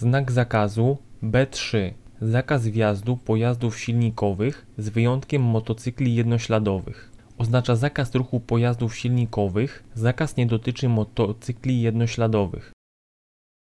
Znak zakazu B3. Zakaz wjazdu pojazdów silnikowych z wyjątkiem motocykli jednośladowych. Oznacza zakaz ruchu pojazdów silnikowych. Zakaz nie dotyczy motocykli jednośladowych.